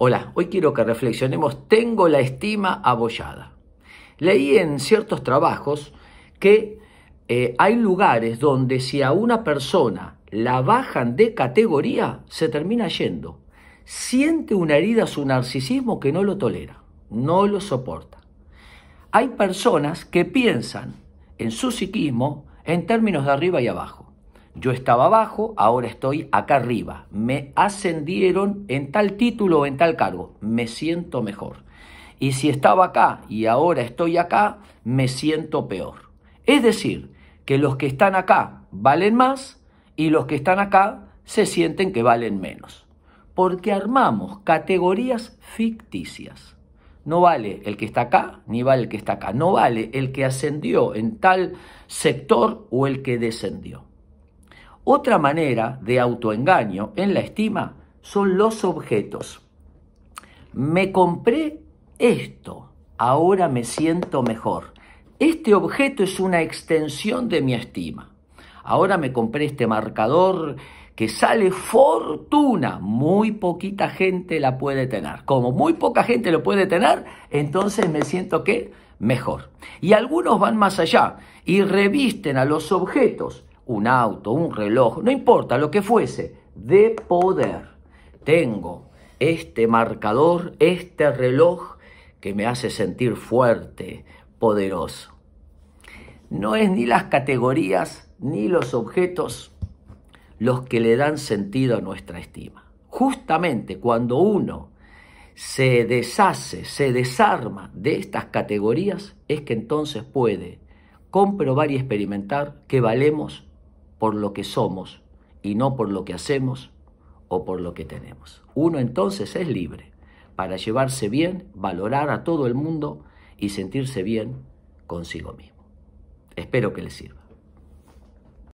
Hola, hoy quiero que reflexionemos, tengo la estima abollada. Leí en ciertos trabajos que eh, hay lugares donde si a una persona la bajan de categoría, se termina yendo. Siente una herida su narcisismo que no lo tolera, no lo soporta. Hay personas que piensan en su psiquismo en términos de arriba y abajo. Yo estaba abajo, ahora estoy acá arriba. Me ascendieron en tal título o en tal cargo. Me siento mejor. Y si estaba acá y ahora estoy acá, me siento peor. Es decir, que los que están acá valen más y los que están acá se sienten que valen menos. Porque armamos categorías ficticias. No vale el que está acá, ni vale el que está acá. No vale el que ascendió en tal sector o el que descendió. Otra manera de autoengaño en la estima son los objetos. Me compré esto, ahora me siento mejor. Este objeto es una extensión de mi estima. Ahora me compré este marcador que sale fortuna. Muy poquita gente la puede tener. Como muy poca gente lo puede tener, entonces me siento que mejor. Y algunos van más allá y revisten a los objetos un auto, un reloj, no importa lo que fuese, de poder. Tengo este marcador, este reloj que me hace sentir fuerte, poderoso. No es ni las categorías ni los objetos los que le dan sentido a nuestra estima. Justamente cuando uno se deshace, se desarma de estas categorías, es que entonces puede comprobar y experimentar que valemos por lo que somos y no por lo que hacemos o por lo que tenemos. Uno entonces es libre para llevarse bien, valorar a todo el mundo y sentirse bien consigo mismo. Espero que les sirva.